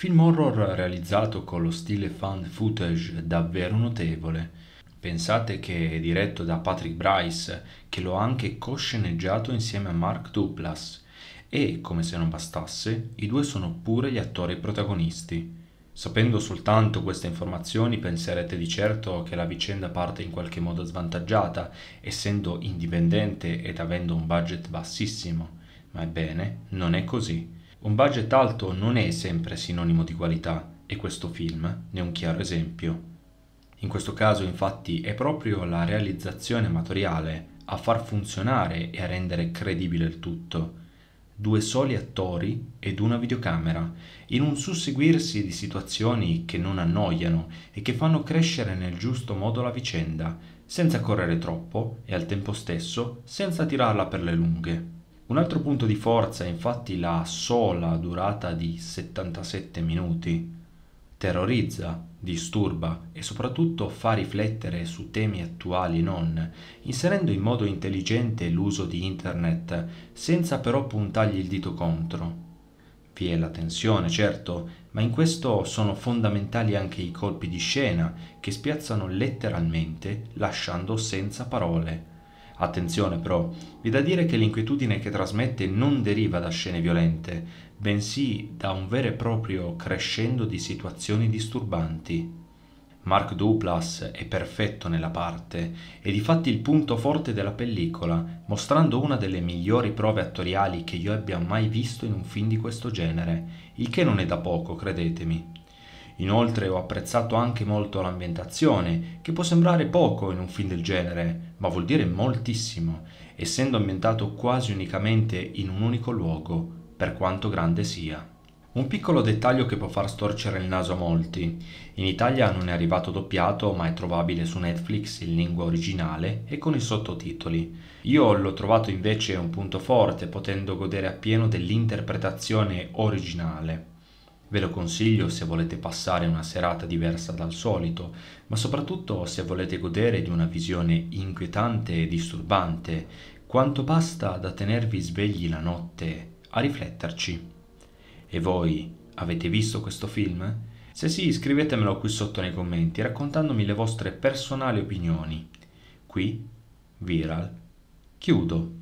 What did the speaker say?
Film horror realizzato con lo stile fan footage davvero notevole. Pensate che è diretto da Patrick Bryce, che lo ha anche cosceneggiato insieme a Mark Duplass. E, come se non bastasse, i due sono pure gli attori protagonisti. Sapendo soltanto queste informazioni penserete di certo che la vicenda parte in qualche modo svantaggiata, essendo indipendente ed avendo un budget bassissimo, ma ebbene non è così. Un budget alto non è sempre sinonimo di qualità e questo film ne è un chiaro esempio. In questo caso infatti è proprio la realizzazione amatoriale a far funzionare e a rendere credibile il tutto. Due soli attori ed una videocamera, in un susseguirsi di situazioni che non annoiano e che fanno crescere nel giusto modo la vicenda, senza correre troppo e al tempo stesso senza tirarla per le lunghe. Un altro punto di forza è infatti la sola durata di 77 minuti. Terrorizza, disturba e soprattutto fa riflettere su temi attuali non, inserendo in modo intelligente l'uso di internet, senza però puntargli il dito contro. Vi è la tensione, certo, ma in questo sono fondamentali anche i colpi di scena, che spiazzano letteralmente, lasciando senza parole. Attenzione però, vi da dire che l'inquietudine che trasmette non deriva da scene violente, bensì da un vero e proprio crescendo di situazioni disturbanti. Mark Duplass è perfetto nella parte, è di fatti il punto forte della pellicola, mostrando una delle migliori prove attoriali che io abbia mai visto in un film di questo genere, il che non è da poco, credetemi. Inoltre ho apprezzato anche molto l'ambientazione, che può sembrare poco in un film del genere, ma vuol dire moltissimo, essendo ambientato quasi unicamente in un unico luogo, per quanto grande sia. Un piccolo dettaglio che può far storcere il naso a molti. In Italia non è arrivato doppiato, ma è trovabile su Netflix in lingua originale e con i sottotitoli. Io l'ho trovato invece un punto forte, potendo godere appieno dell'interpretazione originale. Ve lo consiglio se volete passare una serata diversa dal solito, ma soprattutto se volete godere di una visione inquietante e disturbante, quanto basta da tenervi svegli la notte a rifletterci. E voi avete visto questo film? Se sì, scrivetemelo qui sotto nei commenti raccontandomi le vostre personali opinioni. Qui, Viral, chiudo.